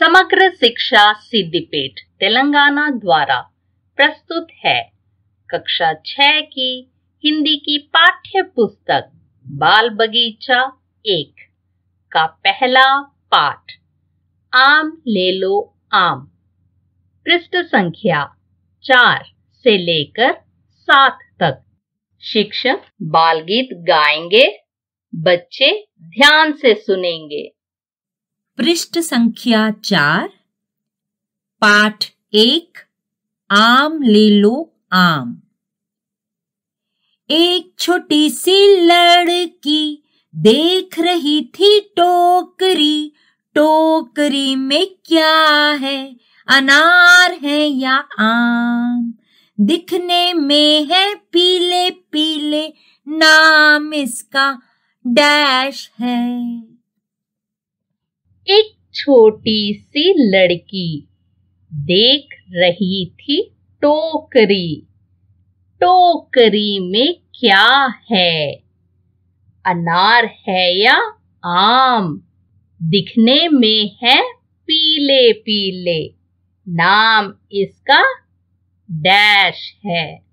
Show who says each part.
Speaker 1: समग्र शिक्षा सिद्धिपेट तेलंगाना द्वारा प्रस्तुत है कक्षा छह की हिंदी की पाठ्य पुस्तक बाल बगीचा एक का पहला पाठ आम ले लो आम पृष्ठ संख्या चार से लेकर सात तक शिक्षक बाल गीत गाएंगे बच्चे ध्यान से सुनेंगे
Speaker 2: पृष्ठ संख्या चार पाठ एक आम ले लो आम एक छोटी सी लड़की देख रही थी टोकरी टोकरी में क्या है अनार है या आम दिखने में है पीले पीले नाम इसका डैश है एक छोटी
Speaker 1: सी लड़की देख रही थी टोकरी टोकरी में क्या है अनार है या आम दिखने में है पीले पीले नाम इसका डैश है